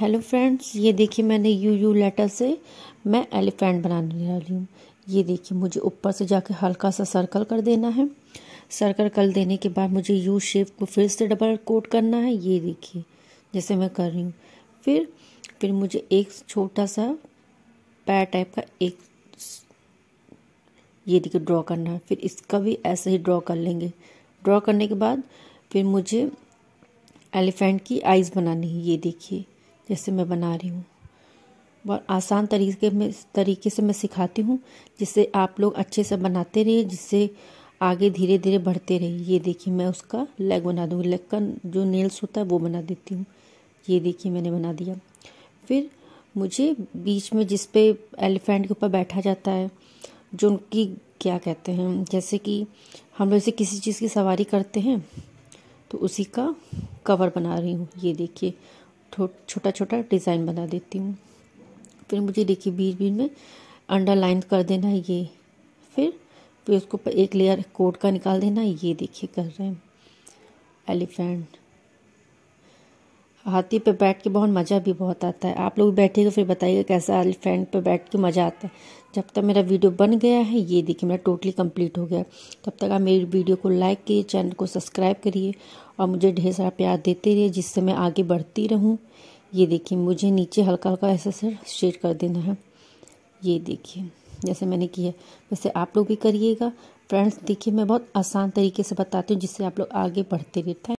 hello friends ये देखिए मैंने यू यू लेटर से मैं एलिफेंट बनाने वाली हूँ ये देखिए मुझे ऊपर से जाके हल्का सा सर्कल कर देना है सर्कल कर देने के बाद मुझे यू शेप को फिर से डबल कोट करना है ये देखिए जैसे मैं कर रही हूँ फिर फिर मुझे एक छोटा सा पैर टाइप का एक ये देखिए ड्रॉ करना है फिर इसका भी ऐसे ही ड्रॉ कर लेंगे ड्रॉ करने के बाद फिर मुझे एलिफेंट की आइज़ बनानी है ये देखिए जैसे मैं बना रही हूँ बहुत आसान तरीके में तरीके से मैं सिखाती हूँ जिससे आप लोग अच्छे से बनाते रहिए जिससे आगे धीरे धीरे बढ़ते रहिए ये देखिए मैं उसका लेग बना दूँगी लेग का जो नेल्स होता है वो बना देती हूँ ये देखिए मैंने बना दिया फिर मुझे बीच में जिस पे एलिफेंट के ऊपर बैठा जाता है जो उनकी क्या कहते हैं जैसे कि हम लोग इसे किसी चीज़ की सवारी करते हैं तो उसी का कवर बना रही हूँ ये देखिए छोटा छोटा डिज़ाइन बना देती हूँ फिर मुझे देखिए बीच बीच में अंडरलाइन कर देना है ये फिर फिर उसको एक लेयर कोट का निकाल देना है ये देखिए कर रहे हैं एलिफेंट हाथी पे बैठ के बहुत मज़ा भी बहुत आता है आप लोग बैठिएगा फिर बताइएगा कैसा एलिफेंट पे बैठ के मज़ा आता है जब तक मेरा वीडियो बन गया है ये देखिए मेरा टोटली कंप्लीट हो गया तब तक आप मेरी वीडियो को लाइक करिए चैनल को सब्सक्राइब करिए और मुझे ढेर सारा प्यार देते रहिए जिससे मैं आगे बढ़ती रहूँ ये देखिए मुझे नीचे हल्का हल्का ऐसा सर शेयर कर देना है ये देखिए जैसे मैंने किया वैसे आप लोग भी करिएगा फ्रेंड्स देखिए मैं बहुत आसान तरीके से बताती हूँ जिससे आप लोग आगे बढ़ते रहते हैं